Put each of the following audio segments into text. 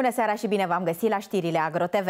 Bună seara și bine v-am găsit la știrile AgroTV.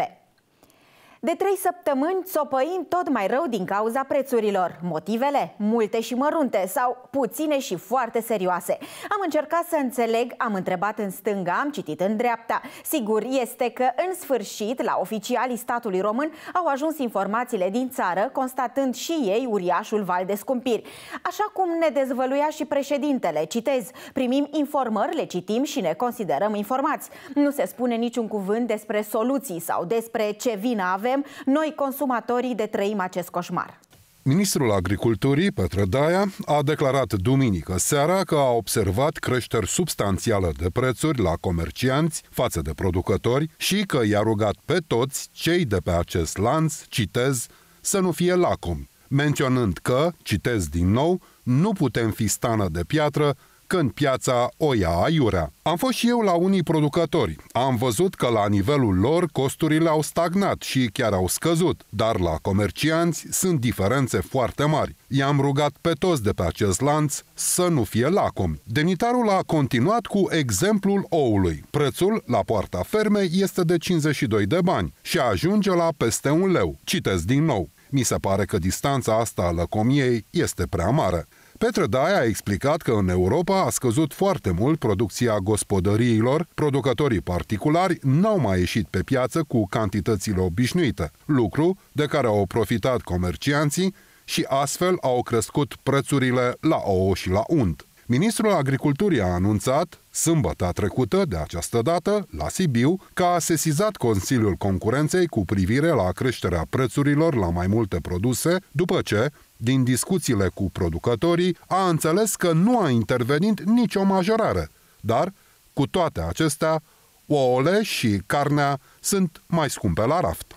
De trei săptămâni țopăim tot mai rău din cauza prețurilor. Motivele? Multe și mărunte sau puține și foarte serioase. Am încercat să înțeleg, am întrebat în stânga, am citit în dreapta. Sigur este că în sfârșit la oficialii statului român au ajuns informațiile din țară, constatând și ei uriașul val de scumpiri. Așa cum ne dezvăluia și președintele, citez, primim informări, le citim și ne considerăm informați. Nu se spune niciun cuvânt despre soluții sau despre ce vină avem vrem noi consumatorii de trăim acest coșmar. Ministrul Agriculturii, Daia, a declarat duminică seara că a observat creșteri substanțială de prețuri la comercianți față de producători și că i-a rugat pe toți cei de pe acest lanț, citez, să nu fie lacom, menționând că, citez din nou, nu putem fi stană de piatră când piața o ia aiurea. Am fost și eu la unii producători. Am văzut că la nivelul lor costurile au stagnat și chiar au scăzut, dar la comercianți sunt diferențe foarte mari. I-am rugat pe toți de pe acest lanț să nu fie lacom. Denitarul a continuat cu exemplul oului. Prețul la poarta fermei este de 52 de bani și ajunge la peste un leu. Citez din nou. Mi se pare că distanța asta a lăcomiei este prea mare. Petre Daia a explicat că în Europa a scăzut foarte mult producția gospodăriilor, producătorii particulari n-au mai ieșit pe piață cu cantitățile obișnuite, lucru de care au profitat comercianții și astfel au crescut prețurile la ouă și la unt. Ministrul Agriculturii a anunțat, sâmbătă trecută, de această dată, la Sibiu, că a sesizat Consiliul Concurenței cu privire la creșterea prețurilor la mai multe produse, după ce, din discuțiile cu producătorii, a înțeles că nu a intervenit nicio majorare, dar, cu toate acestea, ouăle și carnea sunt mai scumpe la raft.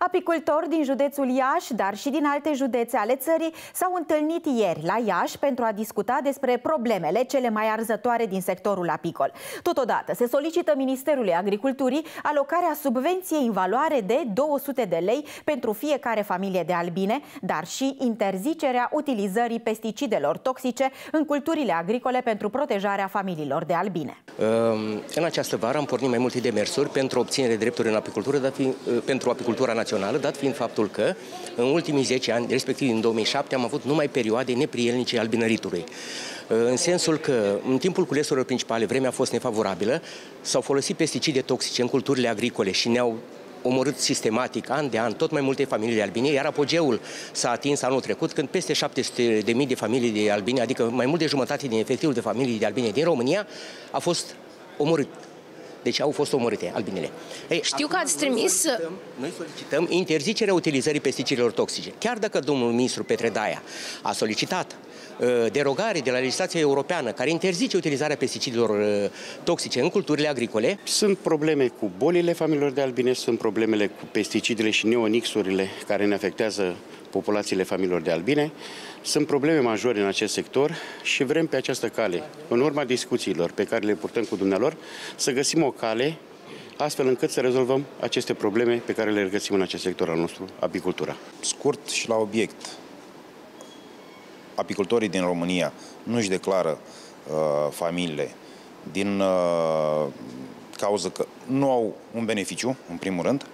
Apicultori din județul Iași, dar și din alte județe ale țării s-au întâlnit ieri la Iași pentru a discuta despre problemele cele mai arzătoare din sectorul apicol. Totodată se solicită Ministerului Agriculturii alocarea subvenției în valoare de 200 de lei pentru fiecare familie de albine, dar și interzicerea utilizării pesticidelor toxice în culturile agricole pentru protejarea familiilor de albine. În această vară am pornit mai multe demersuri pentru obținerea drepturilor în apicultură, dar fi, pentru apicultura națională națională, dat fiind faptul că în ultimii 10 ani, respectiv în 2007, am avut numai perioade neprielnice al binăritului. În sensul că în timpul culesurilor principale vremea a fost nefavorabilă, s-au folosit pesticide toxice în culturile agricole și ne-au omorât sistematic, an de an, tot mai multe familii de albine, iar apogeul s-a atins anul trecut, când peste 700.000 de, de familii de albine, adică mai mult de jumătate din efectivul de familii de albine din România, a fost omorât deci au fost omorâte albinele. Ei, Știu că ați trimis... Noi solicităm, uh, noi solicităm interzicerea utilizării pesticidelor toxice. Chiar dacă domnul ministru Petre Daia a solicitat uh, derogare de la legislația europeană care interzice utilizarea pesticidelor uh, toxice în culturile agricole. Sunt probleme cu bolile familiilor de albine, sunt problemele cu pesticidele și neonixurile care ne afectează populațiile familiilor de albine. Sunt probleme majore în acest sector și vrem pe această cale, în urma discuțiilor pe care le purtăm cu dumnealor, să găsim o cale astfel încât să rezolvăm aceste probleme pe care le regăsim în acest sector al nostru, apicultura. Scurt și la obiect, apicultorii din România nu își declară uh, familiile din uh, cauză că nu au un beneficiu, în primul rând,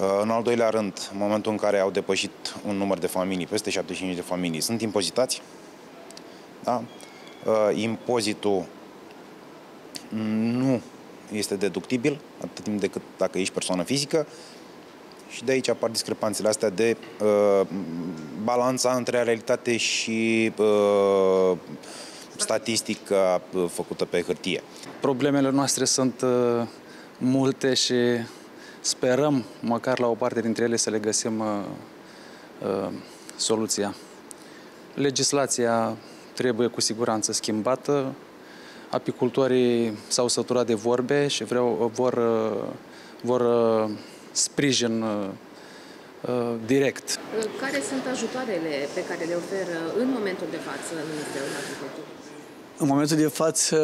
Uh, în al doilea rând, în momentul în care au depășit un număr de familii, peste 75 de familii, sunt impozitați. Da? Uh, impozitul nu este deductibil atât timp cât dacă ești persoană fizică și de aici apar discrepanțele astea de uh, balanța între realitate și uh, statistică uh, făcută pe hârtie. Problemele noastre sunt uh, multe și Sperăm, măcar la o parte dintre ele, să le găsim uh, uh, soluția. Legislația trebuie cu siguranță schimbată. Apicultorii s-au săturat de vorbe și vreau, uh, vor, uh, vor uh, sprijin direct. Care sunt ajutoarele pe care le oferă în momentul de față Ministerul Agriculturii? În momentul de față,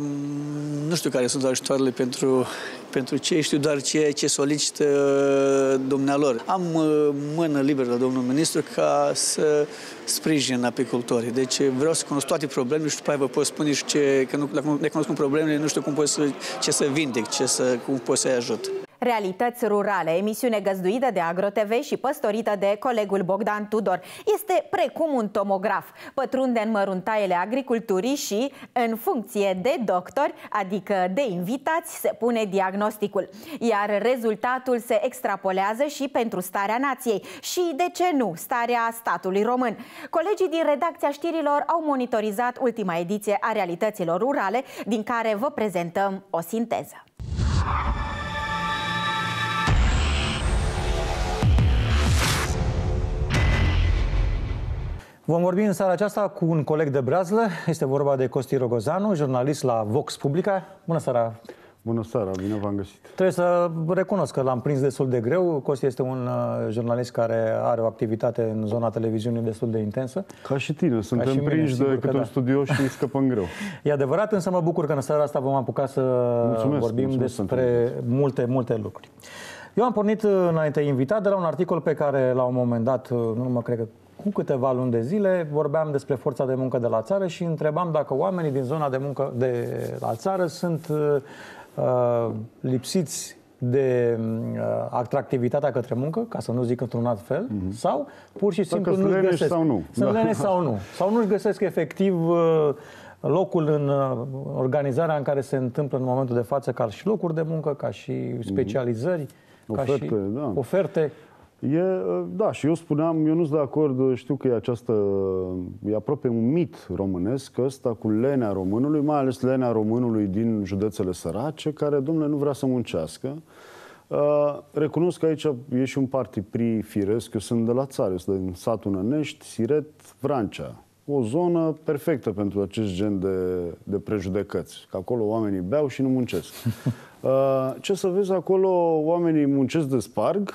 mm, nu știu care sunt ajutoarele pentru pentru ce știu doar ceea ce solicită uh, dumnealor. Am uh, mână liberă la domnul ministru ca să sprijin apicultorii. Deci uh, vreau să cunosc toate problemele și după aia vă pot spune și ce, că nu, dacă ne cunosc problemele, nu știu cum pot să, ce să vindec, ce să, cum pot să-i ajut. Realități rurale, emisiune găzduită de AgroTV și păstorită de colegul Bogdan Tudor. Este precum un tomograf, pătrunde în măruntaiele agriculturii și, în funcție de doctori, adică de invitați, se pune diagnosticul. Iar rezultatul se extrapolează și pentru starea nației și, de ce nu, starea statului român. Colegii din redacția știrilor au monitorizat ultima ediție a realităților rurale, din care vă prezentăm o sinteză. Vom vorbi în seara aceasta cu un coleg de brazlă. Este vorba de Costi Rogozanu, jurnalist la Vox Publica. Bună seara! Bună seara, bine v-am găsit. Trebuie să recunosc că l-am prins destul de greu. Costi este un uh, jurnalist care are o activitate în zona televiziunii destul de intensă. Ca și tine, suntem Ca mine, prinși de câte da. un studio și scăpăm greu. E adevărat, însă mă bucur că în seara asta vom apuca să mulțumesc, vorbim mulțumesc despre multe, multe lucruri. Eu am pornit uh, înainte invitat de la un articol pe care la un moment dat, uh, nu mă cred că cu câteva luni de zile vorbeam despre forța de muncă de la țară și întrebam dacă oamenii din zona de muncă de la țară sunt uh, uh lipsiți de uh, atractivitatea către muncă, ca să nu zic într-un alt fel, mm-hmm. sau pur și simplu nu găsesc. Sau nu. Sunt da. lene sau nu. Sau nu-și găsesc efectiv uh, locul în uh, organizarea în care se întâmplă în momentul de față, ca și locuri de muncă, ca și mhm. specializări, mm-hmm. oferte, ca și da. oferte. E, ă, da, și eu spuneam, eu nu sunt de acord, ă, știu că e această, e aproape un mit românesc ăsta cu lenea românului, mai ales lenea românului din județele sărace, care, domnule, nu vrea să muncească. Ă, recunosc că aici e și un partipri firesc, eu sunt de la țară, sunt din satul Nănești, Siret, Vrancea. O zonă perfectă pentru acest gen de, de prejudecăți, că acolo oamenii beau și nu muncesc. Ce să vezi, acolo oamenii muncesc de sparg,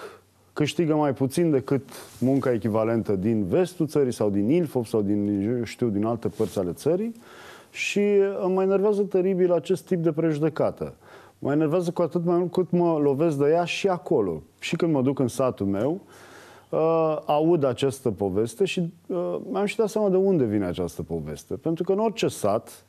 câștigă mai puțin decât munca echivalentă din vestul țării sau din Ilfov sau din, știu, din alte părți ale țării și uh, mă enervează teribil acest tip de prejudecată. Mă enervează cu atât mai mult cât mă lovesc de ea și acolo. Și când mă duc în satul meu, uh, aud această poveste și uh, mi-am și dat seama de unde vine această poveste. Pentru că în orice sat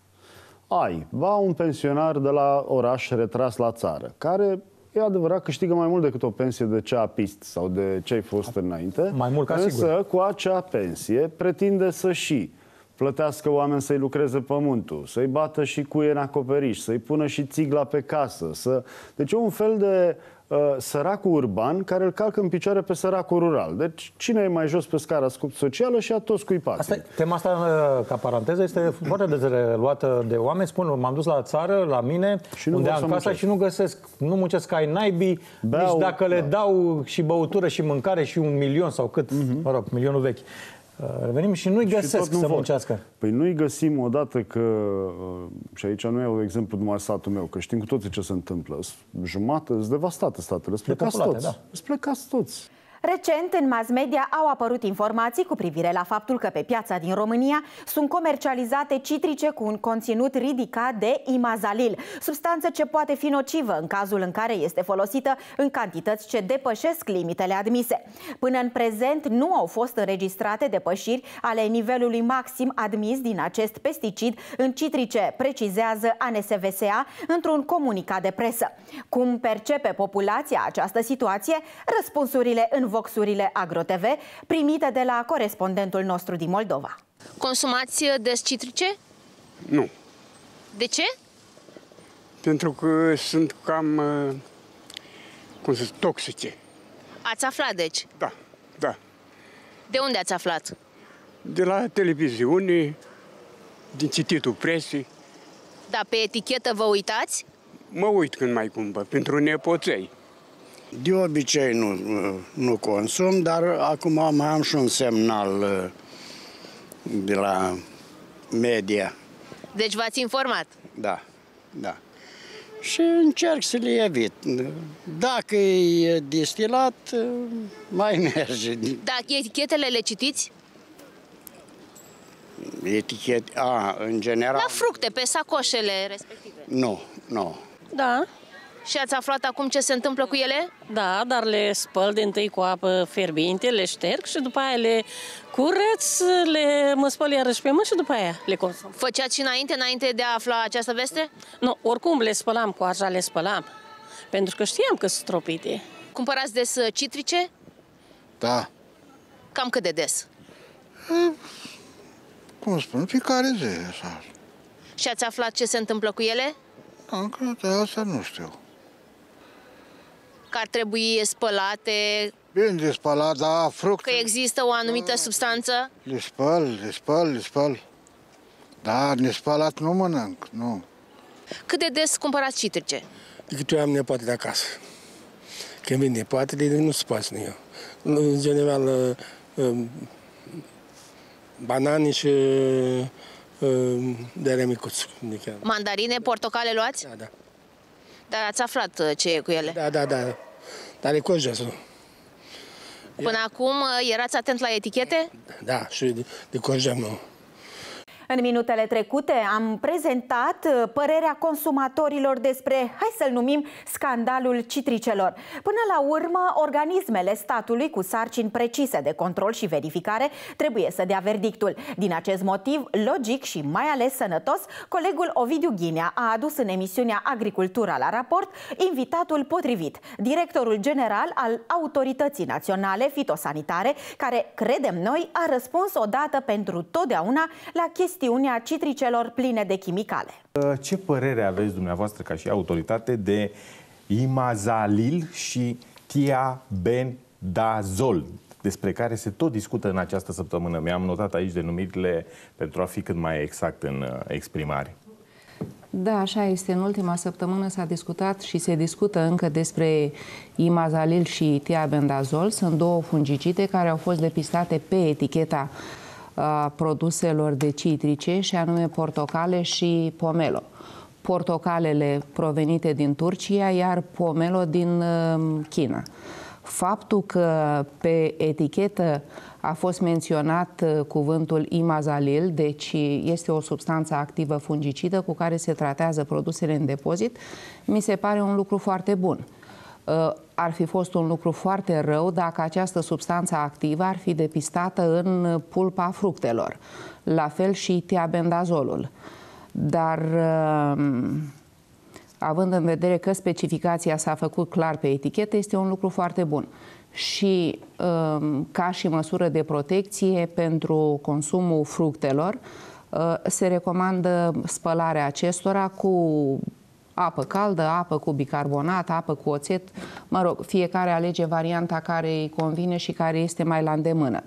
ai, va un pensionar de la oraș retras la țară, care e adevărat, câștigă mai mult decât o pensie de cea a pist sau de ce ai fost înainte. Mai mult ca însă, sigur. cu acea pensie, pretinde să și plătească oameni să-i lucreze pământul, să-i bată și cuie în acoperiș, să-i pună și țigla pe casă. Să... Deci e un fel de uh, săracul urban care îl calcă în picioare pe săracul rural. Deci cine e mai jos pe scara scup socială și a toți cui Asta, tema asta, uh, ca paranteză, este foarte dezreluată luată de oameni. Spun, m-am dus la țară, la mine, și nu unde am casa și nu găsesc, nu muncesc ca ai naibii, deci Beau, nici dacă da. le dau și băutură și mâncare și un milion sau cât, uh-huh. mă rog, milionul vechi. Uh, revenim și nu-i găsesc și nu să vor. muncească. Păi nu-i găsim odată că, uh, și aici nu e un exemplu numai satul meu, că știm cu toții ce se întâmplă. Jumate sunt devastate statele, sunt plecați toți. Da. Sunt plecați toți. Recent, în mass media au apărut informații cu privire la faptul că pe piața din România sunt comercializate citrice cu un conținut ridicat de imazalil, substanță ce poate fi nocivă în cazul în care este folosită în cantități ce depășesc limitele admise. Până în prezent, nu au fost înregistrate depășiri ale nivelului maxim admis din acest pesticid în citrice, precizează ANSVSA într-un comunicat de presă. Cum percepe populația această situație? Răspunsurile în voxurile AgroTV primite de la corespondentul nostru din Moldova. Consumați uh, descitrice? Nu. De ce? Pentru că sunt cam, uh, cum să zic, toxice. Ați aflat, deci? Da, da. De unde ați aflat? De la televiziune, din cititul presii. Da, pe etichetă vă uitați? Mă uit când mai cumpăr, pentru nepoței. De obicei nu, nu consum, dar acum mai am și un semnal uh, de la media. Deci v-ați informat? Da, da. Și încerc să le evit. Dacă e distilat, uh, mai merge. Da, etichetele le citiți? Etichete, a, în general... La fructe, pe sacoșele respective. Nu, nu. Da. Și ați aflat acum ce se întâmplă cu ele? Da, dar le spăl de întâi cu apă fierbinte, le șterg și după aia le curăț, le mă spăl iarăși pe mâini și după aia le consum. Făceați și înainte, înainte de a afla această veste? Nu, oricum le spălam cu așa, le spălam, pentru că știam că sunt stropite. Cumpărați des uh, citrice? Da. Cam cât de des? Eh, cum spun, fiecare zi. Așa. Și ați aflat ce se întâmplă cu ele? Încă de asta nu știu dacă ar trebui spălate? Bine de spălat, da, fructe. Că există o anumită da. substanță? Le spăl, le spăl, le spăl. Da, spălat nu mănânc, nu. Cât de des cumpărați citrice? De câte am nepoate de acasă. Când vin nepoatele, nu nu eu. În general, uh, um, banane și uh, um, de alea adică- Mandarine, portocale luați? Da, da. Dar ați aflat uh, ce e cu ele? Da, da, da dar e cu josul. Până acum uh, erați atent la etichete? Da, și de, de conjectul în minutele trecute am prezentat uh, părerea consumatorilor despre, hai să-l numim, scandalul citricelor. Până la urmă, organismele statului cu sarcini precise de control și verificare trebuie să dea verdictul. Din acest motiv, logic și mai ales sănătos, colegul Ovidiu Ghinea a adus în emisiunea Agricultura la raport invitatul potrivit, directorul general al Autorității Naționale Fitosanitare, care, credem noi, a răspuns odată pentru totdeauna la chestiunea chestiunea citricelor pline de chimicale. Ă, ce părere aveți dumneavoastră ca și autoritate de imazalil și tiabendazol, despre care se tot discută în această săptămână. Mi-am notat aici denumirile pentru a fi cât mai exact în ă, exprimare. Da, așa este. În ultima săptămână s-a discutat și se discută încă despre imazalil și tiabendazol. Sunt două fungicide care au fost depistate pe eticheta uh, a produselor de citrice, și anume portocale și pomelo. Portocalele provenite din Turcia, iar pomelo din China. Faptul că pe etichetă a fost menționat cuvântul imazalil, deci este o substanță activă fungicidă cu care se tratează produsele în depozit, mi se pare un lucru foarte bun. Uh, ar fi fost un lucru foarte rău dacă această substanță activă ar fi depistată în pulpa fructelor. La fel și tiabendazolul. Dar uh, având în vedere că specificația s-a făcut clar pe etichetă, este un lucru foarte bun. Și uh, ca și măsură de protecție pentru consumul fructelor, se recomandă spălarea acestora cu apă caldă, apă cu bicarbonat, apă cu oțet, mă rog, fiecare alege varianta care îi convine și care este mai la îndemână.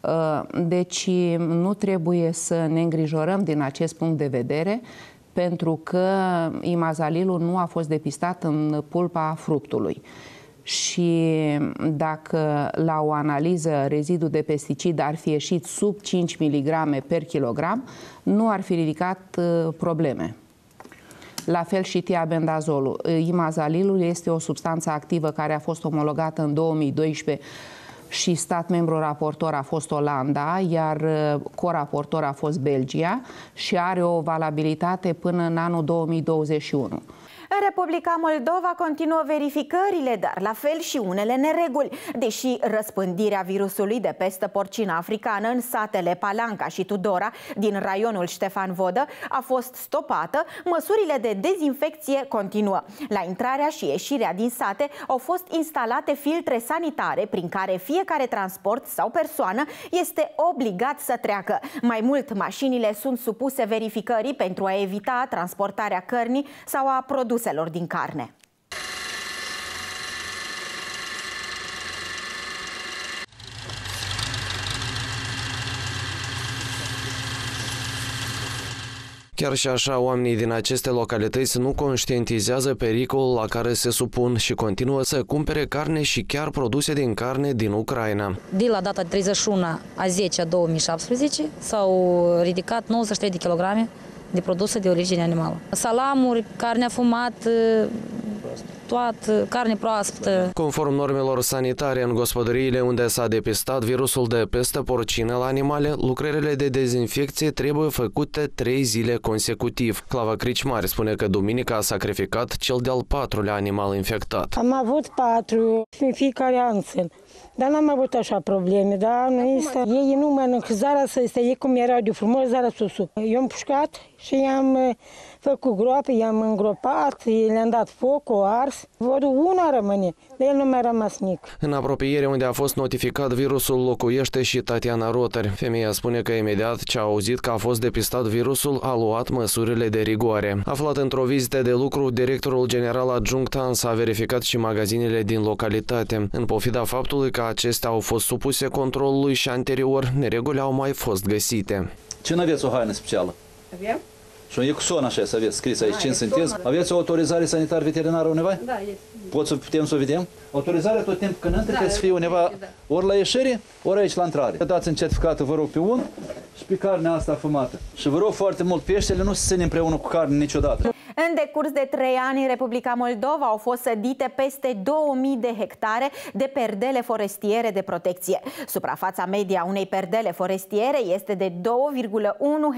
Uh, deci nu trebuie să ne îngrijorăm din acest punct de vedere, pentru că imazalilul nu a fost depistat în pulpa fructului. Și dacă la o analiză rezidul de pesticid ar fi ieșit sub 5 mg per kilogram, nu ar fi ridicat uh, probleme. La fel și tiabendazolul. Imazalilul este o substanță activă care a fost omologată în 2012 și stat membru raportor a fost Olanda, iar uh, coraportor a fost Belgia și are o valabilitate până în anul 2021. În Republica Moldova continuă verificările, dar la fel și unele nereguli. Deși răspândirea virusului de peste porcina africană în satele Palanca și Tudora din raionul Ștefan Vodă a fost stopată, măsurile de dezinfecție continuă. La intrarea și ieșirea din sate au fost instalate filtre sanitare prin care fiecare transport sau persoană este obligat să treacă. Mai mult, mașinile sunt supuse verificării pentru a evita transportarea cărnii sau a produselor produselor din carne. Chiar și așa, oamenii din aceste localități nu conștientizează pericolul la care se supun și continuă să cumpere carne și chiar produse din carne din Ucraina. De la data 31 a 10 a 2017 s-au ridicat 93 de kilograme de produse de origine animală. Salamuri, carne fumată, toată, carne proaspătă. Conform normelor sanitare în gospodăriile unde s-a depistat virusul de peste porcină la animale, lucrările de dezinfecție trebuie făcute trei zile consecutiv. Clava Cricmari spune că duminica a sacrificat cel de-al patrulea animal infectat. Am avut patru în fiecare an. Dar n-am avut așa probleme, da, nu este. Ei nu mănâncă, zara să este, ei cum erau de frumos, zara susuc. Eu am pușcat și i-am eh, făcut groape, i-am îngropat, le-am dat foc, o ars. Văd una rămâne, dar el nu mai rămas nic. În apropiere unde a fost notificat virusul locuiește și Tatiana Rotări. Femeia spune că imediat ce a auzit că a fost depistat virusul, a luat măsurile de rigoare. Aflat într-o vizită de lucru, directorul general adjunct a verificat și magazinele din localitate. În pofida faptului faptului că acestea au fost supuse controlului și anterior, nereguli au mai fost găsite. Ce aveți o haină specială? Avem. Și un ecuson așa să aveți scris aici, A, da, 5 sunteți. Aveți o autorizare sanitar veterinară undeva? Da, este. Pot să putem să o vedem? Autorizarea tot timpul când întri da, trebuie să fie da, undeva da. ori la ieșire, ori aici la intrare. Dați în certificatul, vă rog, pe unt și pe carnea asta fumată. Și vă rog foarte mult, peștele nu se țin împreună cu carne niciodată. În decurs de trei ani, în Republica Moldova au fost sădite peste 2000 de hectare de perdele forestiere de protecție. Suprafața media unei perdele forestiere este de 2,1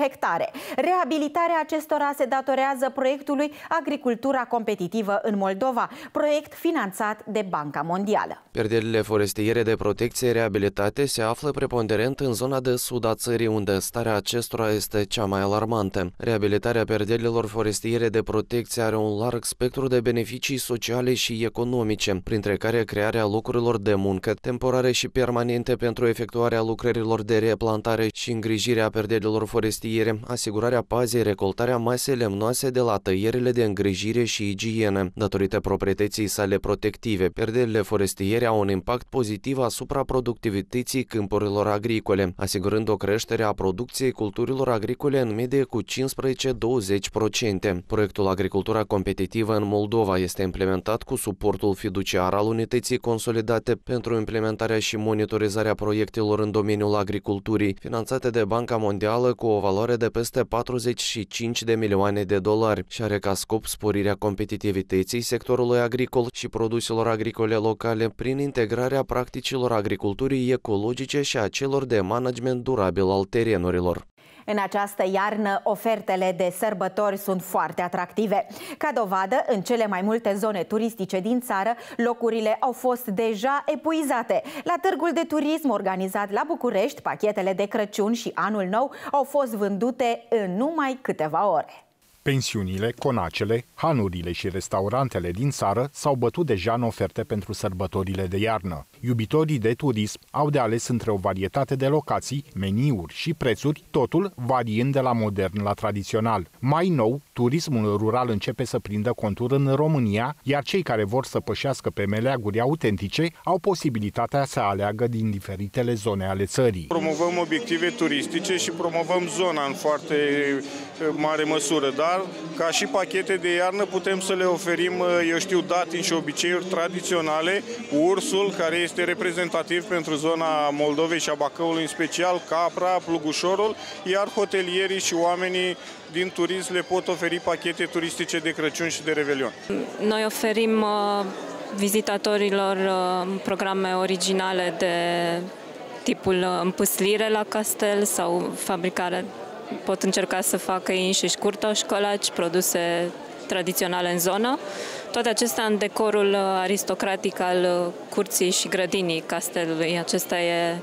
hectare. Reabilitarea acestora se datorează proiectului Agricultura Competitivă în Moldova, proiect finanțat de bani. Banca Mondială. Pierderile forestiere de protecție reabilitate se află preponderent în zona de sud a țării, unde starea acestora este cea mai alarmantă. Reabilitarea pierderilor forestiere de protecție are un larg spectru de beneficii sociale și economice, printre care crearea locurilor de muncă temporare și permanente pentru efectuarea lucrărilor de replantare și îngrijirea pierderilor forestiere, asigurarea pazei, recoltarea masei lemnoase de la tăierile de îngrijire și igienă. Datorită proprietății sale protective, pierderile pierderile forestiere au un impact pozitiv asupra productivității câmpurilor agricole, asigurând o creștere a producției culturilor agricole în medie cu 15-20%. Proiectul Agricultura Competitivă în Moldova este implementat cu suportul fiduciar al Unității Consolidate pentru implementarea și monitorizarea proiectelor în domeniul agriculturii, finanțate de Banca Mondială cu o valoare de peste 45 de milioane de dolari și are ca scop sporirea competitivității sectorului agricol și produselor agricole agricole locale prin integrarea practicilor agriculturii ecologice și a celor de management durabil al terenurilor. În această iarnă, ofertele de sărbători sunt foarte atractive. Ca dovadă, în cele mai multe zone turistice din țară, locurile au fost deja epuizate. La târgul de turism organizat la București, pachetele de Crăciun și Anul Nou au fost vândute în numai câteva ore. Pensiunile, conacele, hanurile și restaurantele din țară s-au bătut deja în oferte pentru sărbătorile de iarnă. Iubitorii de turism au de ales între o varietate de locații, meniuri și prețuri, totul variind de la modern la tradițional. Mai nou, turismul rural începe să prindă contur în România, iar cei care vor să pășească pe meleaguri autentice au posibilitatea să aleagă din diferitele zone ale țării. Promovăm obiective turistice și promovăm zona în foarte eh, mare măsură, da dar ca și pachete de iarnă putem să le oferim, uh, eu știu, datin și obiceiuri tradiționale, ursul care este reprezentativ pentru zona Moldovei și a Bacăului în special, capra, plugușorul, iar hotelierii și oamenii din turism le pot oferi pachete turistice de Crăciun și de Revelion. Noi oferim uh, vizitatorilor uh, programe originale de tipul împâslire la castel sau fabricare pot încerca să facă ei înșiși curtoș, colaci, produse tradiționale în zonă. Toate acestea în decorul uh, aristocratic al uh, curții și grădinii castelului. Acesta e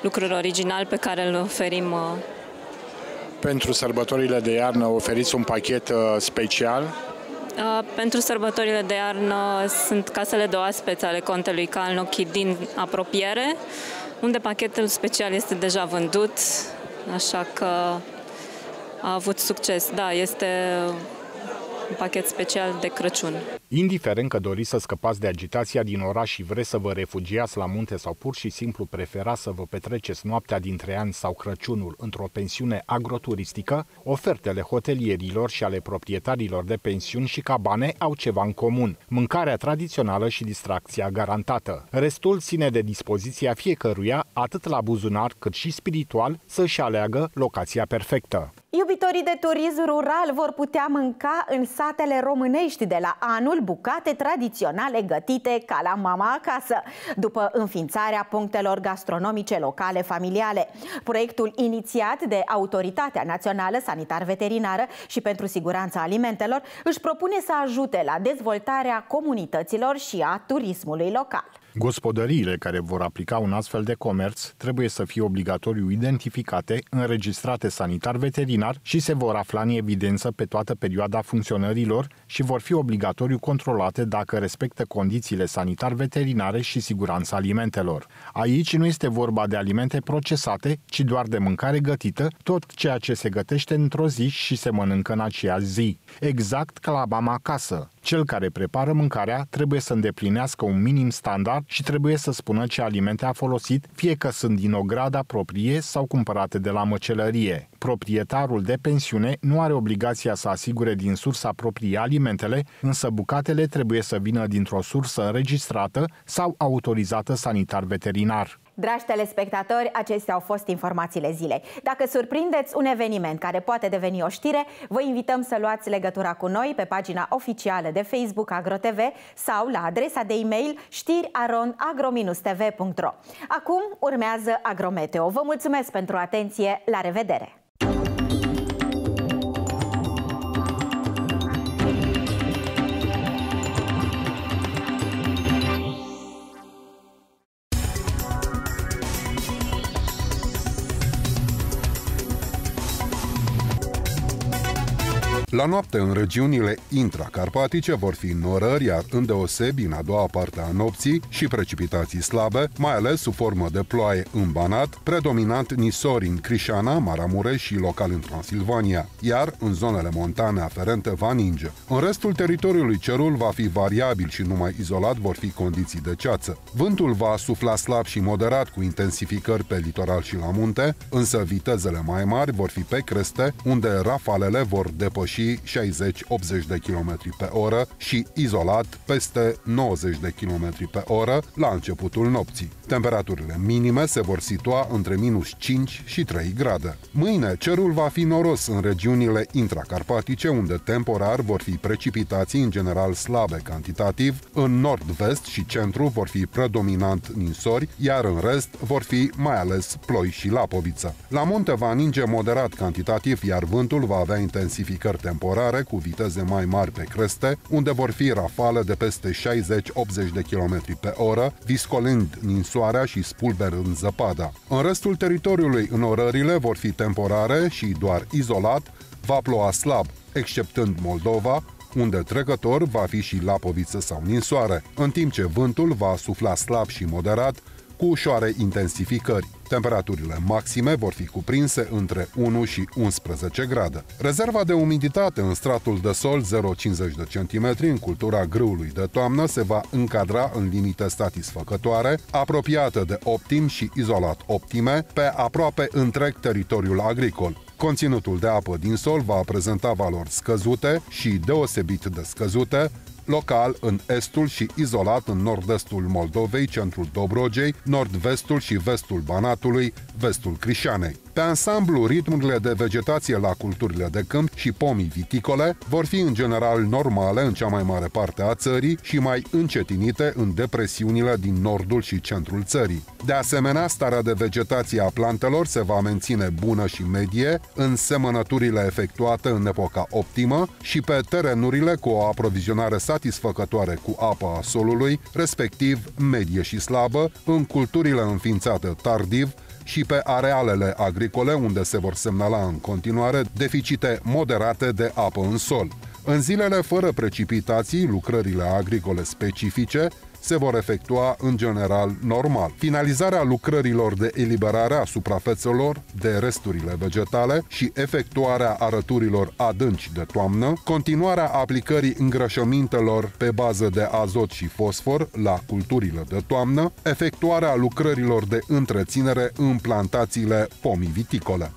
lucrul original pe care îl oferim. Uh, pentru sărbătorile de iarnă oferiți un pachet special? Pentru sărbătorile de iarnă sunt casele de oaspeți ale contelui Calnochi din apropiere, unde pachetul special este deja vândut așa că a avut succes. Da, este un pachet special de Crăciun. Indiferent că doriți să scăpați de agitația din oraș și vreți să vă refugiați la munte sau pur și simplu preferați să vă petreceți noaptea dintre ani sau Crăciunul într-o pensiune agroturistică, ofertele hotelierilor și ale proprietarilor de pensiuni și cabane au ceva în comun, mâncarea tradițională și distracția garantată. Restul ține de dispoziția fiecăruia, atât la buzunar cât și spiritual, să-și aleagă locația perfectă. Iubitorii de turism rural vor putea mânca în satele românești de la anul bucate tradiționale gătite ca la mama acasă, după înființarea punctelor gastronomice locale familiale. Proiectul inițiat de Autoritatea Națională Sanitar-Veterinară și pentru Siguranța Alimentelor își propune să ajute la dezvoltarea comunităților și a turismului local. Gospodăriile care vor aplica un astfel de comerț trebuie să fie obligatoriu identificate, înregistrate sanitar veterinar și se vor afla în evidență pe toată perioada funcționărilor și vor fi obligatoriu controlate dacă respectă condițiile sanitar veterinare și siguranța alimentelor. Aici nu este vorba de alimente procesate, ci doar de mâncare gătită, tot ceea ce se gătește într-o zi și se mănâncă în aceea zi. Exact ca la mama acasă. Cel care prepară mâncarea trebuie să îndeplinească un minim standard și trebuie să spună ce alimente a folosit, fie că sunt din ograda proprie sau cumpărate de la măcelărie. Proprietarul de pensiune nu are obligația să asigure din sursa proprie alimentele, însă bucatele trebuie să vină dintr-o sursă înregistrată sau autorizată sanitar veterinar. Dragi telespectatori, acestea au fost informațiile zilei. Dacă surprindeți un eveniment care poate deveni o știre, vă invităm să luați legătura cu noi pe pagina oficială de Facebook AgroTV sau la adresa de e-mail știriaronagro-tv.ro. Acum urmează Agrometeo. Vă mulțumesc pentru atenție, la revedere! La noapte, în regiunile intracarpatice vor fi norări, iar îndeosebi în a doua parte a nopții și precipitații slabe, mai ales sub formă de ploaie în Banat, predominant nisori în Crișana, Maramureș și local în Transilvania, iar în zonele montane aferente va ninge. În restul teritoriului cerul va fi variabil și numai izolat vor fi condiții de ceață. Vântul va sufla slab și moderat cu intensificări pe litoral și la munte, însă vitezele mai mari vor fi pe creste, unde rafalele vor depăși și 60-80 de km pe oră și izolat peste 90 de km pe oră la începutul nopții. Temperaturile minime se vor situa între minus 5 și 3 grade. Mâine, cerul va fi noros în regiunile intracarpatice, unde temporar vor fi precipitații în general slabe cantitativ, în nord-vest și centru vor fi predominant ninsori, iar în rest vor fi mai ales ploi și lapoviță. La munte va ninge moderat cantitativ, iar vântul va avea intensificări temporare temporare cu viteze mai mari pe creste, unde vor fi rafale de peste 60-80 de km pe oră, viscolând ninsoarea și spulberând zăpada. În restul teritoriului, în orările, vor fi temporare și doar izolat va ploa slab, exceptând Moldova, unde trecător va fi și lapoviță sau ninsoare, în timp ce vântul va sufla slab și moderat, cu ușoare intensificări. Temperaturile maxime vor fi cuprinse între 1 și 11 grade. Rezerva de umiditate în stratul de sol 0,50 de cm în cultura grâului de toamnă se va încadra în limite satisfăcătoare, apropiată de optim și izolat optime, pe aproape întreg teritoriul agricol. Conținutul de apă din sol va prezenta valori scăzute și deosebit de scăzute local în estul și izolat în nord-estul Moldovei, centrul Dobrogei, nord-vestul și vestul Banatului, vestul Crișanei. Pe ansamblu, ritmurile de vegetație la culturile de câmp și pomii viticole vor fi în general normale în cea mai mare parte a țării și mai încetinite în depresiunile din nordul și centrul țării. De asemenea, starea de vegetație a plantelor se va menține bună și medie în semănăturile efectuate în epoca optimă și pe terenurile cu o aprovizionare satisfăcătoare cu apa a solului, respectiv medie și slabă, în culturile înființate tardiv, și pe arealele agricole, unde se vor semnala în continuare deficite moderate de apă în sol. În zilele fără precipitații, lucrările agricole specifice se vor efectua în general normal. Finalizarea lucrărilor de eliberare a suprafețelor de resturile vegetale și efectuarea arăturilor adânci de toamnă, continuarea aplicării îngrășămintelor pe bază de azot și fosfor la culturile de toamnă, efectuarea lucrărilor de întreținere în plantațiile pomii viticole.